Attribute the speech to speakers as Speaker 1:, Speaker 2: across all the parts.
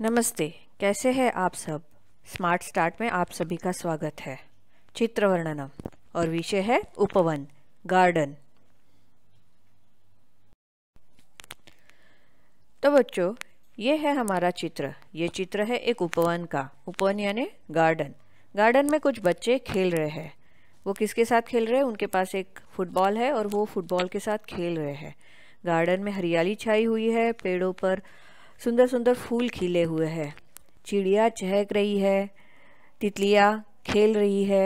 Speaker 1: नमस्ते कैसे हैं आप सब स्मार्ट स्टार्ट में आप सभी का स्वागत है चित्र वर्णनम और विषय है उपवन गार्डन तो बच्चों ये है हमारा चित्र ये चित्र है एक उपवन का उपवन यानी गार्डन गार्डन में कुछ बच्चे खेल रहे हैं वो किसके साथ खेल रहे हैं उनके पास एक फुटबॉल है और वो फुटबॉल के साथ खेल रहे हैं गार्डन में हरियाली छाई हुई है पेड़ों पर सुंदर सुंदर फूल खिले हुए हैं चिड़िया चहक रही है तितलियाँ खेल रही है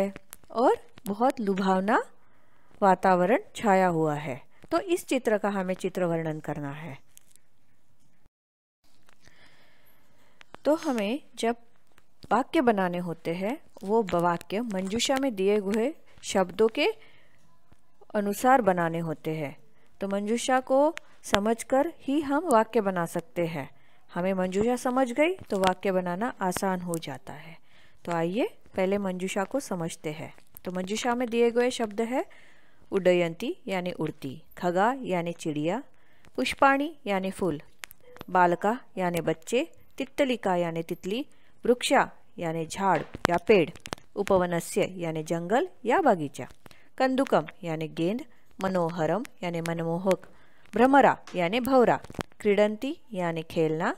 Speaker 1: और बहुत लुभावना वातावरण छाया हुआ है तो इस चित्र का हमें चित्र वर्णन करना है तो हमें जब वाक्य बनाने होते हैं वो वाक्य मंजूषा में दिए हुए शब्दों के अनुसार बनाने होते हैं तो मंजूषा को समझकर ही हम वाक्य बना सकते हैं हमें मंजूषा समझ गई तो वाक्य बनाना आसान हो जाता है तो आइए पहले मंजूषा को समझते हैं तो मंजूषा में दिए गए शब्द है उडयंती यानी उड़ती खगा यानी चिड़िया पुष्पाणी यानी फूल बालका यानी बच्चे तित्तलिका यानी तितली वृक्षा यानी झाड़ या पेड़ उपवनस्य यानी जंगल या बगीचा कंदुकम यानी गेंद मनोहरम यानी मनमोहक भ्रमरा यानी भवरा क्रीडंती यानी खेलना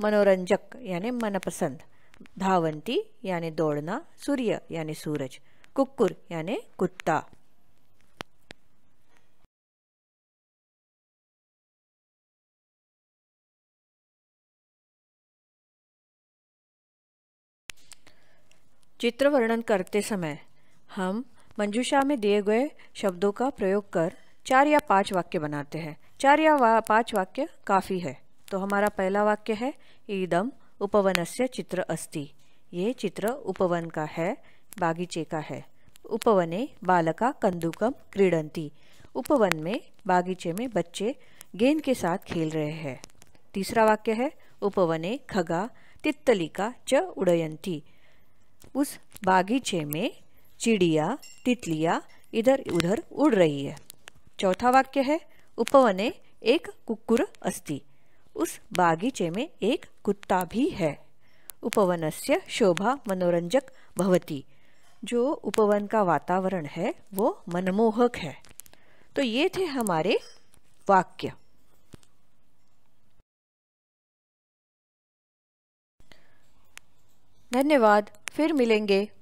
Speaker 1: मनोरंजक यानि मनपसंद धावंती यानी दौड़ना सूर्य यानी सूरज कुक्कुर यानी कुत्ता चित्र वर्णन करते समय हम मंजूषा में दिए गए शब्दों का प्रयोग कर चार या पांच वाक्य बनाते हैं चार या वा, पांच वाक्य काफ़ी है तो हमारा पहला वाक्य है ईदम उपवन से चित्र अस्ति ये चित्र उपवन का है बागीचे का है उपवने बालका कंदुकम क्रीडंती उपवन में बागीचे में बच्चे गेंद के साथ खेल रहे हैं तीसरा वाक्य है उपवने खगा तित्तलिका च उड़यंती उस बागीचे में चिड़िया तितलियाँ इधर उधर उड़ रही है चौथा वाक्य है उपवने एक कुकुर अस्ति उस बागीचे में एक कुत्ता भी है उपवन से शोभा मनोरंजक भवती जो उपवन का वातावरण है वो मनमोहक है तो ये थे हमारे वाक्य धन्यवाद फिर मिलेंगे